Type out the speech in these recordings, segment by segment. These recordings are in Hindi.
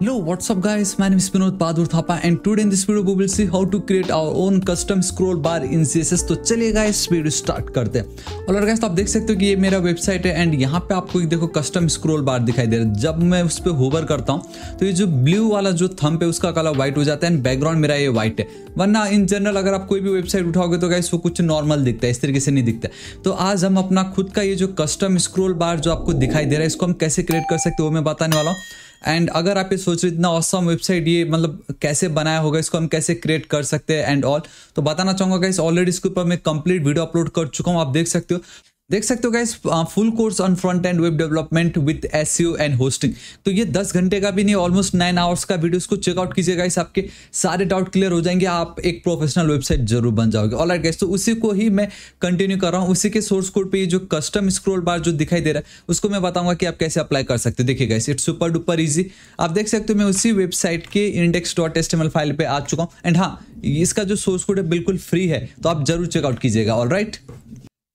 Hello, what's up guys? My name is Vinod Badur Thapa and today in this video we will see how to create our own custom scroll bar in CSS. तो चलिए गाइस वीडियो स्टार्ट करते हैं और गाइस तो आप देख सकते हो कि ये मेरा वेबसाइट है एंड यहाँ पे आपको देखो कस्टम स्क्रोल बार दिखाई दे रहा है जब मैं उस पर होवर करता हूँ तो ये जो ब्लू वाला जो थम्प है उसका कलर व्हाइट हो जाता है एंड बैकग्राउंड मेरा ये व्हाइट है वरना इन जनरल अगर आप कोई भी वेबसाइट उठाओगे तो गाइस वो कुछ नॉर्मल दिखता है इस तरीके से नहीं दिखता तो आज हम अपना खुद का ये जो कस्टम स्क्रोल बार जो आपको दिखाई दे रहा है इसको हम कैसे क्रिएट कर सकते हो मैं बताने वाला हूँ एंड अगर आप ये सोच रहे इतना औसम वेबसाइट ये मतलब कैसे बनाया होगा इसको हम कैसे क्रिएट कर सकते हैं एंड ऑल तो बताना चाहूंगा इस ऑलरेडी इसके ऊपर मैं कंप्लीट वीडियो अपलोड कर चुका हूँ आप देख सकते हो देख सकते हो guys full course on front end web development with S and hosting तो ये 10 घंटे का भी नहीं ऑलमोस्ट 9 आवर्स का वीडियो इसको चेकआउट कीजिए गाइस आपके सारे डाउट क्लियर हो जाएंगे आप एक प्रोफेशनल वेबसाइट जरूर बन जाओगे ऑल आर गाइस तो उसी को ही मैं कंटिन्यू कर रहा हूँ उसी के सोर्स कोड पर जो कस्टम स्क्रोल बार जो दिखाई दे रहा है उसको मैं बताऊंगा कि आप कैसे अप्लाई कर सकते देखिए guys it's super duper easy आप देख सकते हो मैं उसी वेबसाइट के इंडेक्स डॉट फाइल पर आ चुका हूँ एंड हाँ इसका जो सोर्स कोड है बिल्कुल फ्री है तो आप जरूर चेकआउट कीजिएगा ऑल राइट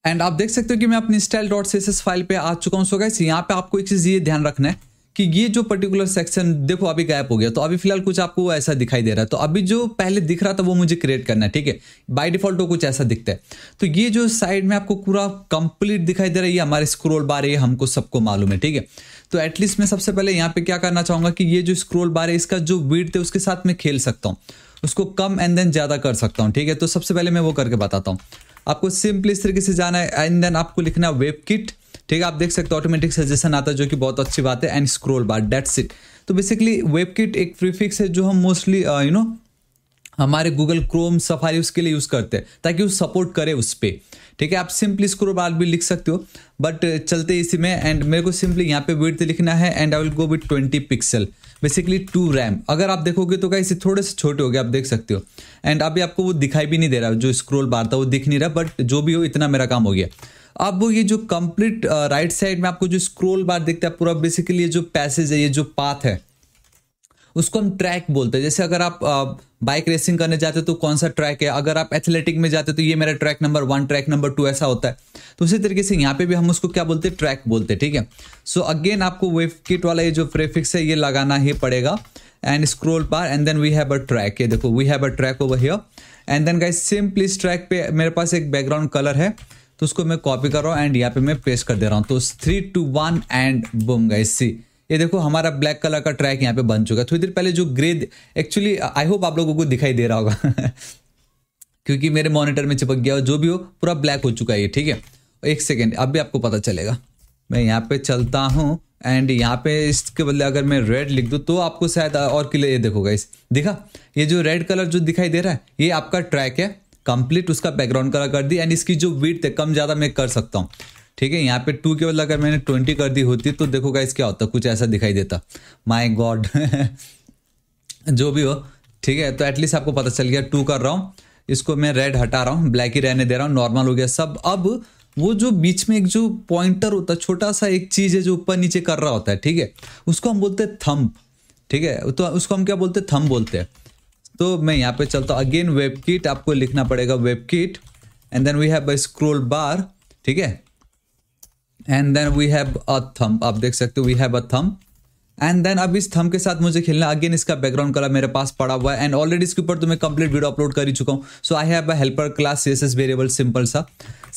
एंड आप देख सकते हो कि मैं अपनी स्टाइल डॉट सी फाइल पे आ चुका हूँ सो गैस यहाँ पे आपको एक चीज़ ये ध्यान रखना है कि ये जो पर्टिकुलर सेक्शन देखो अभी गायब हो गया तो अभी फिलहाल कुछ आपको ऐसा दिखाई दे रहा है तो अभी जो पहले दिख रहा था वो मुझे क्रिएट करना है ठीक है बाय डिफॉल्ट वो कुछ ऐसा दिखता है तो ये जो साइड में आपको पूरा कंप्लीट दिखाई दे रहा है ये हमारे स्क्रोल बार है हमको सबको मालूम है ठीक है तो एटलीस्ट मैं सबसे पहले यहाँ पे क्या करना चाहूँगा कि ये जो स्क्रोल बार है इसका जो वीड थे उसके साथ मैं खेल सकता हूँ उसको कम एंड देन ज़्यादा कर सकता हूँ ठीक है तो सबसे पहले मैं वो करके बताता हूँ आपको सिंपली इस तरीके से जाना है एंड देन आपको लिखना है वेब किट ठीक है आप देख सकते हो ऑटोमेटिक सजेशन आता है जो कि बहुत अच्छी बात है and scroll bar that's it तो बेसिकली वेब किट एक प्रीफिक्स है जो हम मोस्टली यू नो हमारे गूगल क्रोम सफारी उसके लिए यूज़ करते हैं ताकि वो सपोर्ट करे उस पर ठीक है आप सिंपली स्क्रो बार भी लिख सकते हो बट uh, चलते इसी में एंड मेरे को सिंपली यहाँ पे विड्थ लिखना है and I will go with twenty pixel basically two rem अगर आप देखोगे तो इसे थोड़े से छोटे हो गए आप देख सकते हो एंड अभी आपको वो दिखाई भी नहीं दे रहा जो स्क्रोल बार था वो दिख नहीं रहा बट जो भी हो इतना मेरा काम हो गया अब ये जो कंप्लीट राइट साइड में आपको जो स्क्रोल बार दिखता है पूरा बेसिकली ये जो पैसेज है ये जो पाथ है उसको हम ट्रैक बोलते हैं जैसे अगर आप बाइक रेसिंग करने जाते हो तो कौन सा ट्रैक है अगर आप एथलेटिक में जाते हो तो ये मेरा track number one track number two ऐसा होता है तो उसी तरीके से यहाँ पे भी हम उसको क्या बोलते हैं ट्रैक बोलते हैं ठीक है सो अगेन आपको वेव किट वाला ये जो प्रेफिक्स है ये लगाना ही पड़ेगा and scroll bar and then we have a track ये देखो we have a track over here and then guys simply इस ट्रैक पे मेरे पास एक बैकग्राउंड कलर है तो उसको मैं कॉपी कर रहा हूँ एंड यहाँ पे मैं पेस्ट कर दे रहा हूँ तो three two one and boom guys see ये देखो हमारा ब्लैक कलर का ट्रैक यहाँ पे बन चुका है थोड़ी देर पहले जो ग्रे एक्चुअली आई होप आप लोगों को दिखाई दे रहा होगा क्योंकि मेरे मॉनिटर में चिपक गया और जो भी हो पूरा ब्लैक हो चुका है ये ठीक है एक सेकेंड अब भी आपको पता चलेगा मैं यहाँ पे चलता हूँ एंड यहाँ पे इसके बदले अगर मैं रेड लिख दूँ तो आपको शायद और क्लियर ये देखोगा इस दिखा ये जो रेड कलर जो दिखाई दे रहा है ये आपका ट्रैक है कंप्लीट उसका बैकग्राउंड कलर कर दी एंड इसकी जो वीट है कम ज़्यादा मैं कर सकता हूँ ठीक है यहाँ पे टू के बदल अगर मैंने ट्वेंटी कर दी होती तो देखो गाइस क्या होता कुछ ऐसा दिखाई देता माई गॉड जो भी हो ठीक है तो एटलीस्ट आपको पता चल गया टू कर रहा हूँ इसको मैं रेड हटा रहा हूँ ब्लैक ही रहने दे रहा हूँ नॉर्मल हो गया सब अब वो जो बीच में एक जो पॉइंटर होता है छोटा सा एक चीज़ है जो ऊपर नीचे कर रहा होता है ठीक है उसको हम बोलते हैं थम्प ठीक है तो उसको हम क्या बोलते हैं थम्प बोलते हैं तो मैं यहाँ पे चलता हूँ अगेन वेब किट आपको लिखना पड़ेगा web kit and then we have scroll bar ठीक है and then we have a thumb आप देख सकते हो we have a thumb and then अब इस थम के साथ मुझे खेलना अगेन इसका बैकग्राउंड कलर मेरे पास पड़ा हुआ है एंड ऑलरेडी इसके ऊपर तो मैं कंप्लीट वीडियो अपलोड कर ही चुका हूँ so I have a helper class C variable simple सा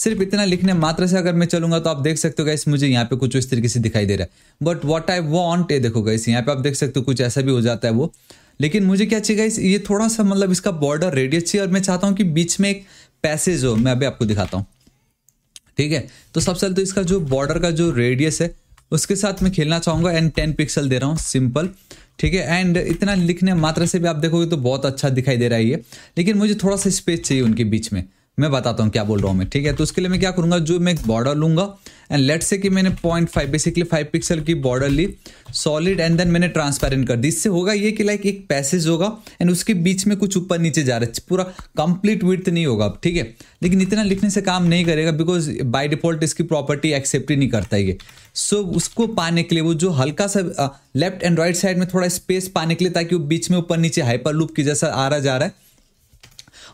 सिर्फ इतना लिखने मात्र से अगर मैं चलूंगा तो आप देख सकते हो गाइस मुझे यहाँ पे कुछ इस तरीके से दिखाई दे रहा है बट वॉट आई वॉन्ट ये देखो गाइस यहाँ पे आप देख सकते हो कुछ ऐसा भी हो जाता है वो लेकिन मुझे क्या चाहिए गाइस ये थोड़ा सा मतलब इसका बॉर्डर रेडियस चाहिए और मैं चाहता हूँ कि बीच में एक पैसेज हो मैं अभी आपको दिखाता हूँ ठीक है तो सबसे पहले तो इसका जो बॉर्डर का जो रेडियस है उसके साथ मैं खेलना चाहूँगा एंड टेन पिक्सल दे रहा हूँ सिंपल ठीक है एंड इतना लिखने मात्रा से भी आप देखोगे तो बहुत अच्छा दिखाई दे रहा है ये लेकिन मुझे थोड़ा सा स्पेस चाहिए उनके बीच में मैं बताता हूँ क्या बोल रहा हूँ मैं ठीक है तो उसके लिए मैं क्या करूँगा जो मैं एक बॉर्डर लूंगा एंड लेट से कि मैंने point five basically five pixel की बॉर्डर ली सॉलिड एंड देन मैंने ट्रांसपेरेंट कर दी इससे होगा ये कि लाइक एक पैसेज होगा एंड उसके बीच में कुछ ऊपर नीचे जा रहा है पूरा कंप्लीट विथ नहीं होगा ठीक है लेकिन इतना लिखने से काम नहीं करेगा बिकॉज बाई डिफॉल्ट इसकी प्रॉपर्टी एक्सेप्ट ही नहीं करता ये सो so, उसको पाने के लिए वो जो हल्का सा लेफ्ट एंड राइट साइड में थोड़ा स्पेस पाने के लिए ताकि वो बीच में ऊपर नीचे हाइपर लूप की जैसा आ रहा जा रहा है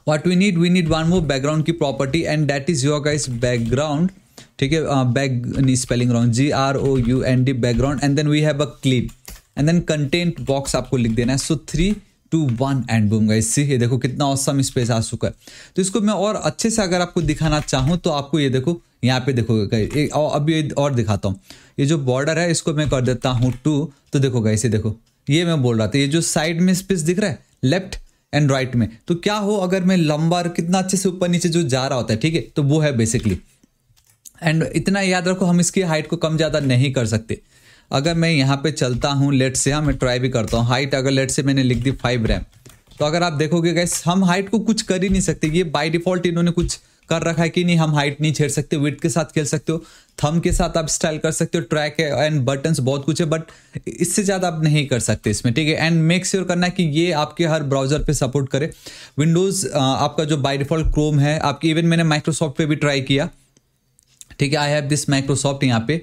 what we need we need one more background की property and that is your guys background ठीक है बैक नी spelling wrong G R O U N D background and then we have a clip and then content box आपको लिख देना है so three two one and boom guys see ये देखो कितना औसम स्पेस आ चुका है तो इसको मैं और अच्छे से अगर आपको दिखाना चाहूँ तो आपको ये देखो यहाँ पे देखोगे गाइस अब ये और दिखाता हूँ ये जो बॉर्डर है इसको मैं कर देता हूँ टू तो देखो गाइस ये देखो ये मैं बोल रहा था ये जो साइड में स्पेस दिख रहा है लेफ्ट एंड राइट में तो क्या हो अगर मैं लंबा कितना अच्छे से ऊपर नीचे जो जा रहा होता है ठीक है तो वो है बेसिकली एंड इतना याद रखो हम इसकी हाइट को कम ज़्यादा नहीं कर सकते अगर मैं यहाँ पे चलता हूँ लेट से हाँ मैं ट्राई भी करता हूँ हाइट अगर लेट से मैंने लिख दी फाइव रैम तो अगर आप देखोगे गैस हम हाइट को कुछ कर ही नहीं सकते ये बाई डिफॉल्ट इन्होंने कुछ कर रखा है कि नहीं हम हाइट नहीं छेड़ सकते विथ के साथ खेल सकते हो थम के साथ आप स्टाइल कर सकते हो ट्रैक है एंड बटन्स बहुत कुछ है बट इससे ज़्यादा आप नहीं कर सकते इसमें ठीक है एंड मेक श्योर करना है कि ये आपके हर ब्राउजर पे सपोर्ट करे विंडोज़ आपका जो बाई डिफॉल्ट क्रोम है आपकी इवन मैंने माइक्रोसॉफ्ट पे भी ट्राई किया ठीक है आई हैव दिस माइक्रोसॉफ्ट यहाँ पे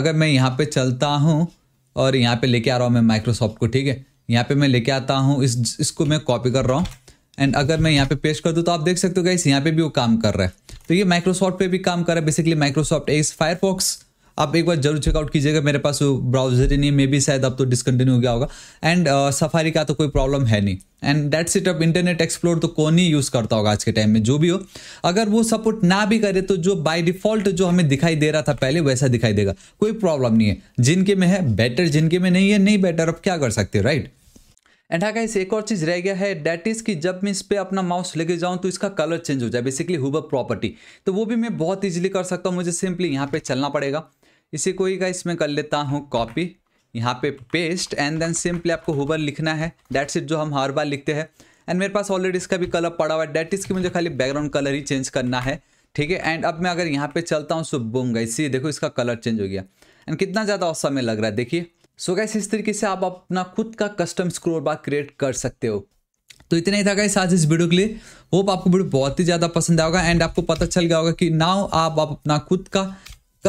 अगर मैं यहाँ पे चलता हूँ और यहाँ पे लेके आ रहा हूँ मैं माइक्रोसॉफ्ट को ठीक है यहाँ पे मैं लेके आता हूँ इस इसको मैं कॉपी कर रहा हूँ एंड अगर मैं यहाँ पे पेश कर दूँ तो आप देख सकते हो गाइस यहाँ पे भी वो काम कर रहा है तो ये माइक्रोसॉफ्ट पे भी काम कर रहा है बेसिकली माइक्रोसॉफ्ट एस फायरफॉक्स आप एक बार जरूर चेकआउट कीजिएगा मेरे पास वो ब्राउजर ही नहीं मे बी शायद अब तो डिसकंटिन्यू हो गया होगा एंड सफारी uh, का तो कोई प्रॉब्लम है नहीं एंड दैट सिट अब इंटरनेट एक्सप्लोर तो कौन ही यूज़ करता होगा आज के टाइम में जो भी हो अगर वो सपोर्ट ना भी करे तो जो बाय डिफॉल्ट जो हमें दिखाई दे रहा था पहले वैसा दिखाई देगा कोई प्रॉब्लम नहीं है जिनके में है बेटर जिनके में नहीं है नहीं बेटर अब क्या कर सकते हो राइट right? एंड हाँ गाइस एक और चीज़ रह गया है डैट इज़ कि जब मैं इस पर अपना माउस लेके जाऊँ तो इसका कलर चेंज हो जाए बेसिकली हुबर प्रॉपर्टी तो वो भी मैं बहुत ईजिली कर सकता हूँ मुझे सिंपली यहाँ पे चलना पड़ेगा इसी को ही गाइस मैं कर लेता हूँ कॉपी यहाँ पे पेस्ट एंड देन सिंपली आपको हुबर लिखना है डेट सीट जो हम हर बार लिखते हैं एंड मेरे पास ऑलरेडी इसका भी कलर पड़ा हुआ है डैट इज कि मुझे खाली बैकग्राउंड कलर ही चेंज करना है ठीक है एंड अब मैं अगर यहाँ पे चलता हूँ सो बूंगा गई सी देखो इसका कलर चेंज हो गया एंड कितना ज़्यादा औसम में लग रहा है देखिए सो गैस इस तरीके से आप अपना खुद का कस्टम स्क्रोल बार क्रिएट कर सकते हो तो इतना ही था गाइस आज इस वीडियो के लिए होप आपको वीडियो बहुत ही ज़्यादा पसंद आएगा एंड आपको पता चल गया होगा कि नाउ आप, आप अपना खुद का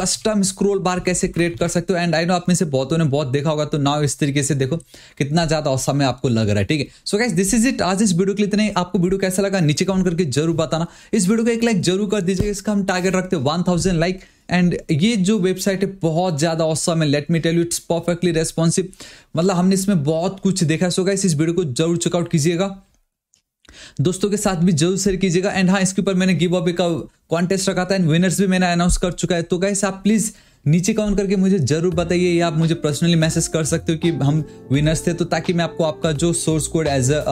कस्टम स्क्रोल बार कैसे क्रिएट कर सकते हो एंड आई नो आप में से बहुतों ने बहुत देखा होगा तो नाउ इस तरीके से देखो कितना ज्यादा औसा में आपको लग रहा है ठीक है so guys this is it आज इस वीडियो के लिए इतना ही आपको वीडियो कैसा लगा नीचे कमेंट करके जरूर बताना इस वीडियो को एक लाइक जरूर कर दीजिए इसका हम टारगेट रखते हैं वन लाइक एंड ये जो वेबसाइट है बहुत ज़्यादा औसम है let me tell you it's perfectly responsive मतलब हमने इसमें बहुत कुछ देखा सो गाइस इस वीडियो को जरूर चेकआउट कीजिएगा दोस्तों के साथ भी जरूर शेयर कीजिएगा एंड हाँ इसके ऊपर मैंने गिव अवे का कॉन्टेस्ट रखा था एंड विनर्स भी मैंने अनाउंस कर चुका है तो गाइस आप प्लीज़ नीचे कमेंट करके मुझे जरूर बताइए या आप मुझे पर्सनली मैसेज कर सकते हो कि हम विनर्स थे तो ताकि मैं आपको आपका जो source code as a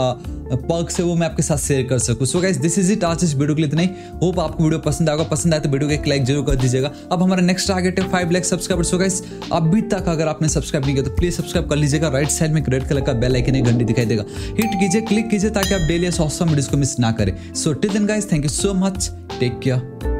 perk है वो मैं आपके साथ शेयर कर सकूँ so guys this is it आज इस वीडियो के लिए इतना ही होप आपको वीडियो पसंद आएगा पसंद आए तो वीडियो को एक लाइक जरूर कर दीजिएगा अब हमारा नेक्स्ट टारगेट है five lakh subscriber so guys अभी तक अगर आपने सब्सक्राइब नहीं किया तो प्लीज सब्सक्राइब कर लीजिएगा राइट साइड में रेड कलर का बेल आइकन एक घंटी दिखाई देगा हिट कीजिए क्लिक कीजिए ताकि आप डेली ऑसम वीडियोस को मिस ना करें so till then guys thank you so much take care